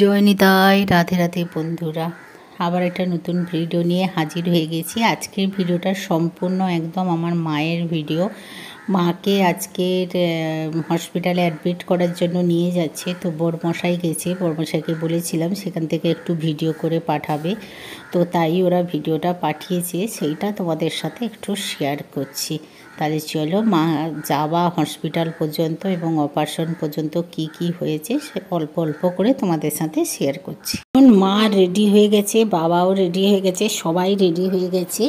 জয় নিতাই রাধে রাধে বন্ধুরা আবার একটা নতুন ভিডিও নিয়ে হাজির হয়ে গেছি আজকের ভিডিওটা সম্পূর্ণ একদম আমার মায়ের ভিডিও মাকে আজকের হসপিটালে অ্যাডমিট করার জন্য নিয়ে যাচ্ছে তো বরমশাই গেছে বরমশাইকে বলেছিলাম সেখান থেকে একটু ভিডিও করে পাঠাবে তো তাই ওরা ভিডিওটা পাঠিয়েছে সেইটা তোমাদের সাথে একটু শেয়ার করছি তাহলে চলো মা যাওয়া হসপিটাল পর্যন্ত এবং অপারেশন পর্যন্ত কি কি হয়েছে সে অল্প অল্প করে তোমাদের সাথে শেয়ার করছি এখন মা রেডি হয়ে গেছে বাবাও রেডি হয়ে গেছে সবাই রেডি হয়ে গেছে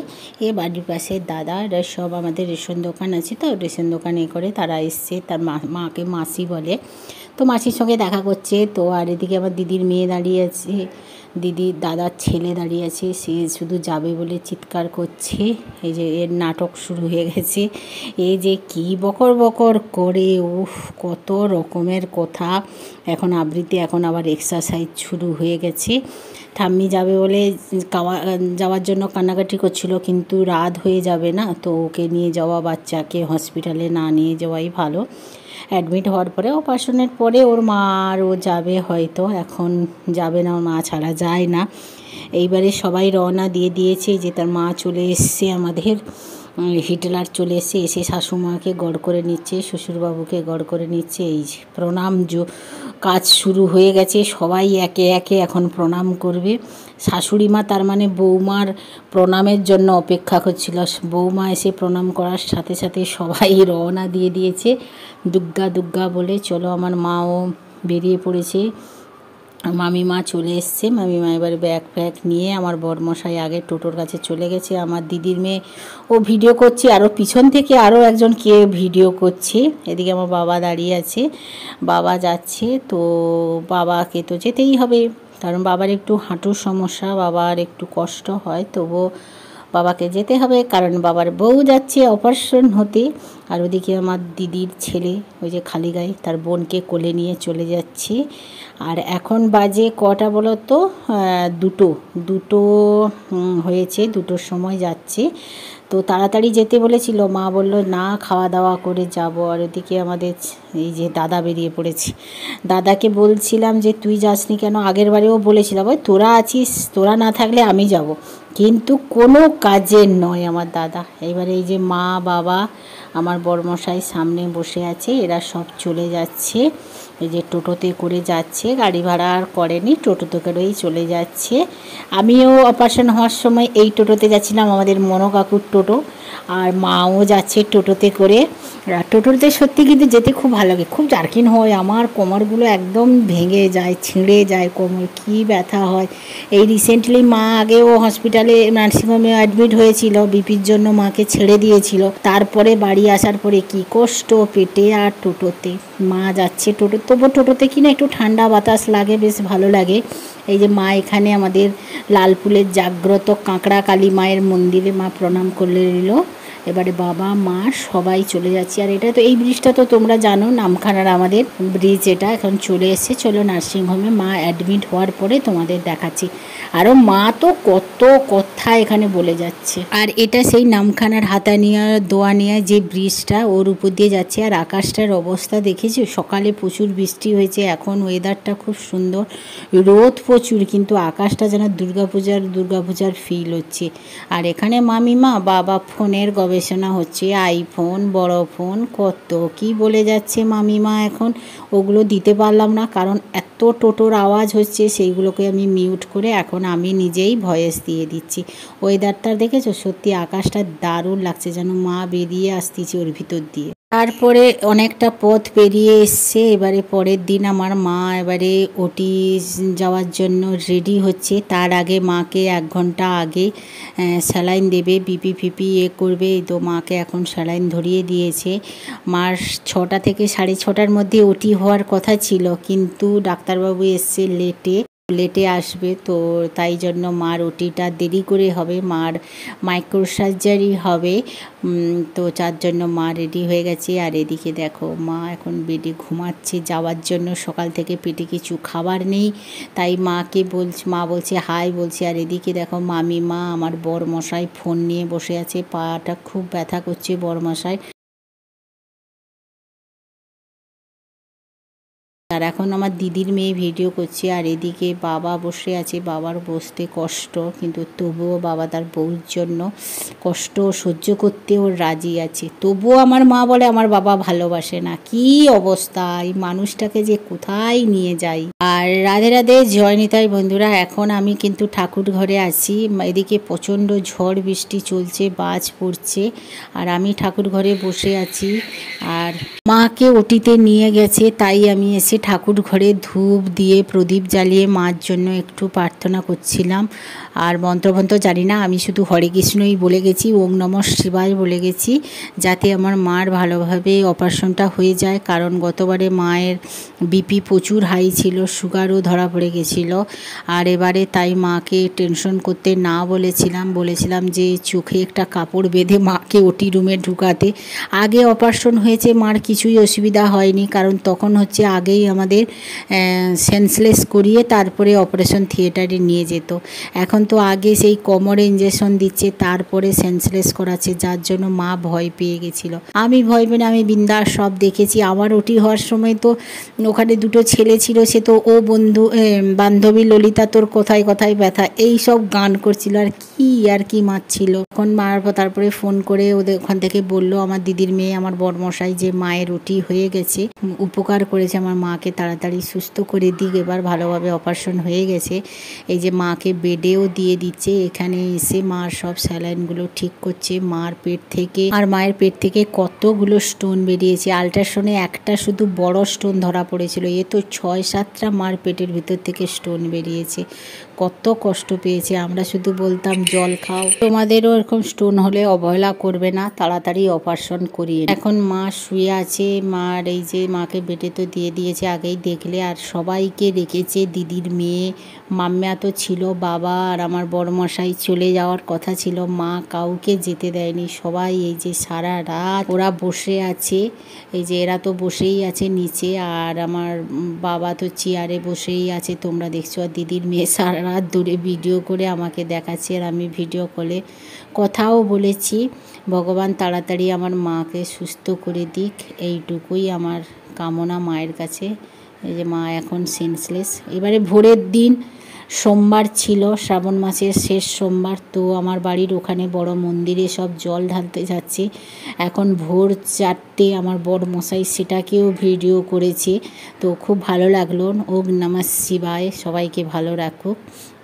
এ বাড়ির পাশে দাদা এরা সব আমাদের রেশন দোকান আছে তো রেশন দোকানে করে তারা এসছে তার মা মাকে মাসি বলে তো মাসির সঙ্গে দেখা করছে তো আর এদিকে আমার দিদির মেয়ে দাঁড়িয়ে আছে দিদির দাদার ছেলে দাঁড়িয়ে আছে সে শুধু যাবে বলে চিৎকার করছে এই যে এর নাটক শুরু হয়ে গেছে এই যে কি বকর বকর করে উফ কত রকমের কথা এখন আবৃত্তি এখন আবার এক্সারসাইজ শুরু হয়ে গেছে ঠাম্মি যাবে বলে কাওয়া যাওয়ার জন্য কান্নাকাটি করছিল কিন্তু রাত হয়ে যাবে না তো ওকে নিয়ে যাওয়া বাচ্চাকে হসপিটালে না নিয়ে যাওয়াই ভালো অ্যাডমিট হওয়ার পরে অপারেশনের পরে ওর মা আরও যাবে হয়তো এখন যাবে না ওর মা ছাড়া যায় না এইবারে সবাই রওনা দিয়ে দিয়েছে যে তার মা চলে এসছে আমাদের হিটলার চলে এসে এসে শাশুমাকে গড় করে নিচ্ছে শ্বশুরবাবুকে গড় করে নিচ্ছে এই প্রণাম কাজ শুরু হয়ে গেছে সবাই একে একে এখন প্রণাম করবে শাশুড়ি মা তার মানে বৌমার প্রণামের জন্য অপেক্ষা করছিল বৌমা এসে প্রণাম করার সাথে সাথে সবাই রওনা দিয়ে দিয়েছে দুগ্গা দুগ্গা বলে চলো আমার মাও বেরিয়ে পড়েছে মামিমা চলে এসছে মামিমা এবার ব্যাগ ফ্যাগ নিয়ে আমার বরমশাই আগে টোটোর কাছে চলে গেছে আমার দিদির মেয়ে ও ভিডিও করছে আরও পিছন থেকে আরও একজন কে ভিডিও করছে এদিকে আমার বাবা দাঁড়িয়ে আছে বাবা যাচ্ছে তো বাবাকে তো যেতেই হবে কারণ বাবার একটু হাঁটুর সমস্যা বাবার একটু কষ্ট হয় তবুও বাবাকে যেতে হবে কারণ বাবার বউ যাচ্ছে অপারেশন হতে আর ওদিকে আমার দিদির ছেলে ওই যে খালি গায়ে তার বোনকে কোলে নিয়ে চলে যাচ্ছে আর এখন বাজে কটা বলো তো দুটো দুটো হয়েছে দুটোর সময় যাচ্ছে তো তাড়াতাড়ি যেতে বলেছিল মা বলল না খাওয়া দাওয়া করে যাব আর ওদিকে আমাদের এই যে দাদা বেরিয়ে পড়েছে দাদাকে বলছিলাম যে তুই যাসনি কেন আগের বারেও বলেছিলাম ওই তোরা আছিস তোরা না থাকলে আমি যাব কিন্তু কোনো কাজের নয় আমার দাদা এবারে এই যে মা বাবা আমার বর্মশাই সামনে বসে আছে এরা সব চলে যাচ্ছে এই যে টোটোতে করে যাচ্ছে গাড়ি ভাড়া আর করেনি টোটোতে করেই চলে যাচ্ছে আমিও অপারেশন হওয়ার সময় এই টোটোতে যাচ্ছিলাম আমাদের মনোকাকুর টোটো আর মাও যাচ্ছে টোটোতে করে আর টোটোতে সত্যি কিন্তু যেতে খুব ভালো লাগে খুব জার্কিন হয় আমার কোমরগুলো একদম ভেঙে যায় ছিঁড়ে যায় কোমর কি ব্যথা হয় এই রিসেন্টলি মা আগেও হসপিটালে নার্সিংহোমে অ্যাডমিট হয়েছিল বিপির জন্য মাকে ছেড়ে দিয়েছিল তারপরে বাড়ি আসার পরে কি কষ্ট পেটে আর টোটোতে মা যাচ্ছে টোটো তবু টোটোতে কিনা একটু ঠান্ডা বাতাস লাগে বেশ ভালো লাগে এই যে মা এখানে আমাদের লালপুলের জাগ্রত কাঁকড়া কালী মায়ের মন্দিরে মা প্রণাম করে নিল এবারে বাবা মা সবাই চলে যাচ্ছি আর এটা তো এই ব্রিজটা তো তোমরা জানো নামখানার আমাদের ব্রিজ এটা এখন চলে এসছে চলো নার্সিংহোমে মা অ্যাডমিট হওয়ার পরে তোমাদের দেখাচ্ছি আরও মা তো কত কথা এখানে বলে যাচ্ছে আর এটা সেই নামখানার হাতানিয়া দোয়ানিয়া যে ব্রিজটা ওর উপর দিয়ে যাচ্ছে আর আকাশটার অবস্থা দেখেছি সকালে প্রচুর বৃষ্টি হয়েছে এখন ওয়েদারটা খুব সুন্দর রোদ প্রচুর কিন্তু আকাশটা যেন দুর্গাপূজার দুর্গাপূজার ফিল হচ্ছে আর এখানে মামিমা বাবা ফোনের গবে গবেষণা হচ্ছে আইফোন বড় ফোন কত কি বলে যাচ্ছে মামিমা এখন ওগুলো দিতে পারলাম না কারণ এত টোটোর আওয়াজ হচ্ছে সেইগুলোকে আমি মিউট করে এখন আমি নিজেই ভয়েস দিয়ে দিচ্ছি ওয়েদারটা দেখেছো সত্যি আকাশটা দারুণ লাগছে যেন মা বেরিয়ে আসতেছি ওর ভিতর দিয়ে তারপরে অনেকটা পথ পেরিয়ে এসছে এবারে পরের দিন আমার মা এবারে ওটি যাওয়ার জন্য রেডি হচ্ছে তার আগে মাকে এক ঘন্টা আগে স্যালাইন দেবে বিপি ফিপি এ করবে তো মাকে এখন স্যালাইন ধরিয়ে দিয়েছে মার ছটা থেকে সাড়ে ছটার মধ্যে ওটি হওয়ার কথা ছিল কিন্তু ডাক্তারবাবু এসছে লেটে লেটে আসবে তো তাই জন্য মার ওটিটা দেরি করে হবে মার মাইক্রো সার্জারি হবে তো চার জন্য মা রেডি হয়ে গেছে আর এদিকে দেখো মা এখন বেডে ঘুমাচ্ছে যাওয়ার জন্য সকাল থেকে পেটে কিছু খাবার নেই তাই মাকে বলছে মা বলছে হাই বলছে আর এদিকে দেখো মামি মা আমার বর মশাই ফোন নিয়ে বসে আছে পাটা খুব ব্যথা করছে বর মশাই আর এখন আমার দিদির মেয়ে ভিডিও করছে আর এদিকে বাবা বসে আছে বাবার বসতে কষ্ট কিন্তু তবুও বাবা তার বউর জন্য কষ্ট সহ্য করতে রাজি আছে তবুও আমার মা বলে আমার বাবা ভালোবাসে না কি অবস্থা এই মানুষটাকে যে কোথায় নিয়ে যাই আর রাধে রাধে জয়নিতাই বন্ধুরা এখন আমি কিন্তু ঠাকুর ঘরে আছি এদিকে প্রচণ্ড ঝড় বৃষ্টি চলছে বাজ পড়ছে আর আমি ঠাকুর ঘরে বসে আছি আর মাকে ওটিতে নিয়ে গেছে তাই আমি এসে ঠাকুর ঘরে ধূপ দিয়ে প্রদীপ জ্বালিয়ে মার জন্য একটু প্রার্থনা করছিলাম আর মন্ত্রভন্ত্র জানি না আমি শুধু হরে কৃষ্ণই বলে গেছি ওম নম শিবাই বলে গেছি যাতে আমার মার ভালোভাবে অপারেশনটা হয়ে যায় কারণ গতবারে মায়ের বিপি প্রচুর হাই ছিল সুগারও ধরা পড়ে গেছিল আর এবারে তাই মাকে টেনশন করতে না বলেছিলাম বলেছিলাম যে চোখে একটা কাপড় বেঁধে মাকে ওটি রুমে ঢুকাতে আগে অপারেশন হয়েছে মার কিছুই অসুবিধা হয়নি কারণ তখন হচ্ছে আগেই আমাদের সেন্সলেস করিয়ে তারপরে অপারেশন থিয়েটারে নিয়ে যেত এখন কিন্তু আগে সেই কোমরে ইঞ্জেকশন দিচ্ছে তারপরে সেন্সলেস করাচ্ছে যার জন্য মা ভয় পেয়ে গেছিল আমি ভয় পেয়ে আমি বিন্দাস সব দেখেছি আমার ওটি হওয়ার সময় তো ওখানে দুটো ছেলে ছিল সে তো ও বন্ধু বান্ধবী ললিতা তোর কোথায় কোথায় ব্যথা এই সব গান করছিল আর কি আর কি মারছিল তখন মার তারপরে ফোন করে ওদের ওখান থেকে বলল আমার দিদির মেয়ে আমার বর্মশাই যে মায়ের ওটি হয়ে গেছে উপকার করেছে আমার মাকে তাড়াতাড়ি সুস্থ করে দিক এবার ভালোভাবে অপারেশন হয়ে গেছে এই যে মাকে বেডেও দিয়ে দিচ্ছে এখানে এসে মার সব স্যালাইনগুলো ঠিক করছে মার পেট থেকে আর মায়ের পেট থেকে কতগুলো স্টোন বেরিয়েছে আলট্রাসনে একটা শুধু বড় স্টোন ধরা পড়েছিল এ তো ছয় সাতটা মার পেটের ভিতর থেকে স্টোন বেরিয়েছে কত কষ্ট পেয়েছে আমরা শুধু বলতাম জল খাও তোমাদেরও এরকম স্টোন হলে অবহেলা করবে না তাড়াতাড়ি অপারেশন করিয়ে এখন মা শুয়ে আছে মার এই যে মাকে বেটে তো দিয়ে দিয়েছে আগেই দেখলে আর সবাইকে রেখেছে দিদির মেয়ে মাম্মা তো ছিল বাবা আর আমার বড়মশাই চলে যাওয়ার কথা ছিল মা কাউকে যেতে দেয়নি সবাই এই যে সারা রাত ওরা বসে আছে এই যে এরা তো বসেই আছে নিচে আর আমার বাবা তো চেয়ারে বসেই আছে তোমরা দেখছো আর দিদির মেয়ে সারা সারা দূরে ভিডিও করে আমাকে দেখাচ্ছে আর আমি ভিডিও কলে কথাও বলেছি ভগবান তাড়াতাড়ি আমার মাকে সুস্থ করে দিক এইটুকুই আমার কামনা মায়ের কাছে এই যে মা এখন সেন্সলেস এবারে ভোরের দিন সোমবার ছিল শ্রাবণ মাসের শেষ সোমবার তো আমার বাড়ির ওখানে বড় মন্দিরে সব জল ঢালতে যাচ্ছে এখন ভোর চারটে আমার বড় মশাই সেটাকেও ভিডিও করেছে তো খুব ভালো লাগলো ওগ নমঃ শিবায় সবাইকে ভালো রাখুক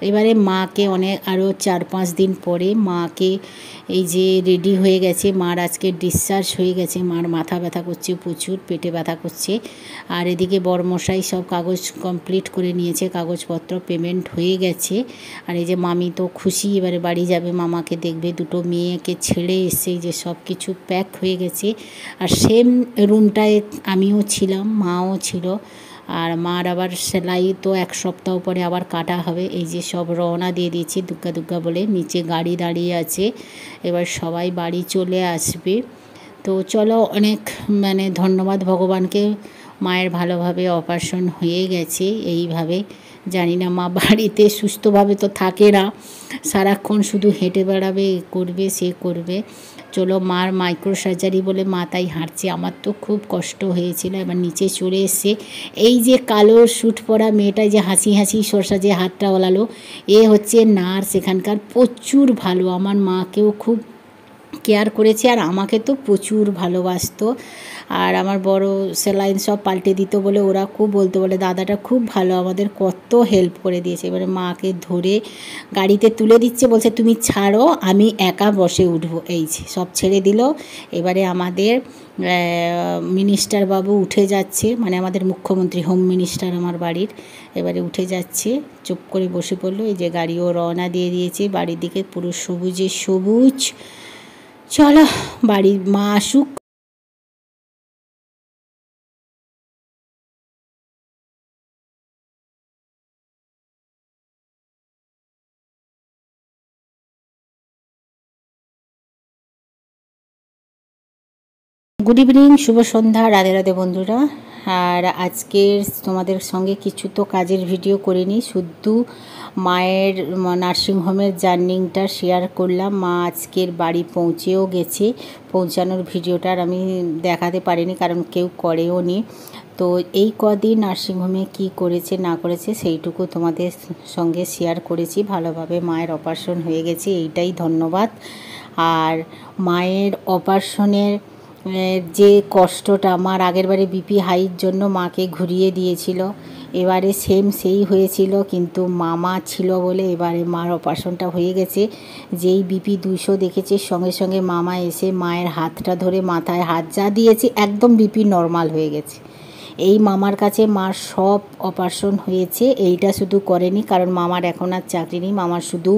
এবারে মাকে অনেক আরও চার পাঁচ দিন পরে মাকে এই যে রেডি হয়ে গেছে মার আজকে ডিসচার্জ হয়ে গেছে মার মাথা ব্যথা করছে প্রচুর পেটে ব্যথা করছে আর এদিকে বর্মশাই সব কাগজ কমপ্লিট করে নিয়েছে কাগজপত্র পেমেন্ট হয়ে গেছে আর এই যে মামি তো খুশি এবারে বাড়ি যাবে মামাকে দেখবে দুটো মেয়েকে ছেড়ে এসে যে সব কিছু প্যাক হয়ে গেছে আর সেম রুমটায় আমিও ছিলাম মাও ছিল আর মার আবার সেলাই তো এক সপ্তাহ পরে আবার কাটা হবে এই যে সব রওনা দিয়ে দিয়েছি দুগ্গা দুগ্গা বলে নিচে গাড়ি দাঁড়িয়ে আছে এবার সবাই বাড়ি চলে আসবে তো চলো অনেক মানে ধন্যবাদ ভগবানকে মায়ের ভালোভাবে অপারেশন হয়ে গেছে এইভাবে জানি না মা বাড়িতে সুস্থভাবে তো থাকে না সারাক্ষণ শুধু হেঁটে বেড়াবে করবে সে করবে চলো মার মাইক্রো সার্জারি বলে মা তাই হাঁটছে আমার তো খুব কষ্ট হয়েছিল এবার নিচে চলে এসে এই যে কালো শ্যুট পরা মেয়েটা যে হাসি হাসি সরষা যে হাতটা ওলালো এ হচ্ছে নার্স এখানকার প্রচুর ভালো আমার মাকেও খুব কেয়ার করেছে আর আমাকে তো প্রচুর ভালোবাসত আর আমার বড় স্যালাইন সব পাল্টে দিত বলে ওরা খুব বলতো বলে দাদাটা খুব ভালো আমাদের কত হেল্প করে দিয়েছে এবারে মাকে ধরে গাড়িতে তুলে দিচ্ছে বলছে তুমি ছাড়ো আমি একা বসে উঠবো এই সব ছেড়ে দিল এবারে আমাদের মিনিস্টার বাবু উঠে যাচ্ছে মানে আমাদের মুখ্যমন্ত্রী হোম মিনিস্টার আমার বাড়ির এবারে উঠে যাচ্ছে চুপ করে বসে পড়লো এই যে গাড়িও রওনা দিয়ে দিয়েছে বাড়ির দিকে পুরো সবুজে সবুজ চলো বাড়ির মা আসুক গুড ইভিনিং শুভ সন্ধ্যা রাধে রাধে বন্ধুরা আর আজকের তোমাদের সঙ্গে কিছু তো কাজের ভিডিও করিনি শুদ্ধ মায়ের নার্সিংহোমের জার্নিংটা শেয়ার করলাম মা আজকের বাড়ি পৌঁছেও গেছে পৌঁছানোর ভিডিওটা আমি দেখাতে পারিনি কারণ কেউ করেও নি তো এই কদিন নার্সিংহোমে কি করেছে না করেছে সেইটুকু তোমাদের সঙ্গে শেয়ার করেছি ভালোভাবে মায়ের অপারেশন হয়ে গেছে এইটাই ধন্যবাদ আর মায়ের অপারেশনের যে কষ্টটা আমার আগের বারে বিপি হাইয়ের জন্য মাকে ঘুরিয়ে দিয়েছিল এবারে সেম সেই হয়েছিল কিন্তু মামা ছিল বলে এবারে মার অপারেশনটা হয়ে গেছে যেই বিপি দুশো দেখেছে সঙ্গে সঙ্গে মামা এসে মায়ের হাতটা ধরে মাথায় হাত যা দিয়েছে একদম বিপি নর্মাল হয়ে গেছে এই মামার কাছে মার সব অপারেশন হয়েছে এইটা শুধু করেনি কারণ মামার এখন আর চাকরি নেই মামার শুধু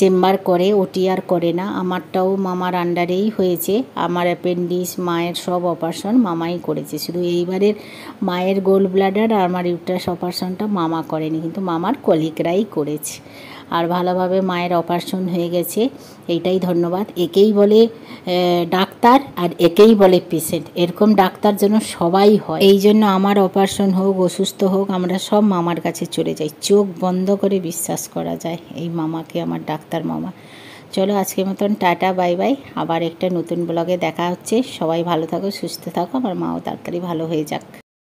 চেম্বার করে ওটি আর করে না আমারটাও মামার আন্ডারেই হয়েছে আমার অ্যাপেন্ডিক্স মায়ের সব অপারেশন মামাই করেছে শুধু এইবারের মায়ের গোল ব্লাডার আর আমার ইউটাস অপারেশনটা মামা করেনি কিন্তু মামার কলিগরাই করেছে আর ভালোভাবে মায়ের অপারেশন হয়ে গেছে এইটাই ধন্যবাদ একেই বলে ডাক্তার আর একেই বলে পেশেন্ট এরকম ডাক্তার যেন সবাই হয় এই জন্য আমার অপারেশন হোক অসুস্থ হোক আমরা সব মামার কাছে চলে যাই চোখ বন্ধ করে বিশ্বাস করা যায় এই মামাকে আমার ডাক্তার মামা চলো আজকের মতন টাটা বাই বাই আবার একটা নতুন ব্লগে দেখা হচ্ছে সবাই ভালো থাকো সুস্থ থাকো আমার মাও তাড়াতাড়ি ভালো হয়ে যাক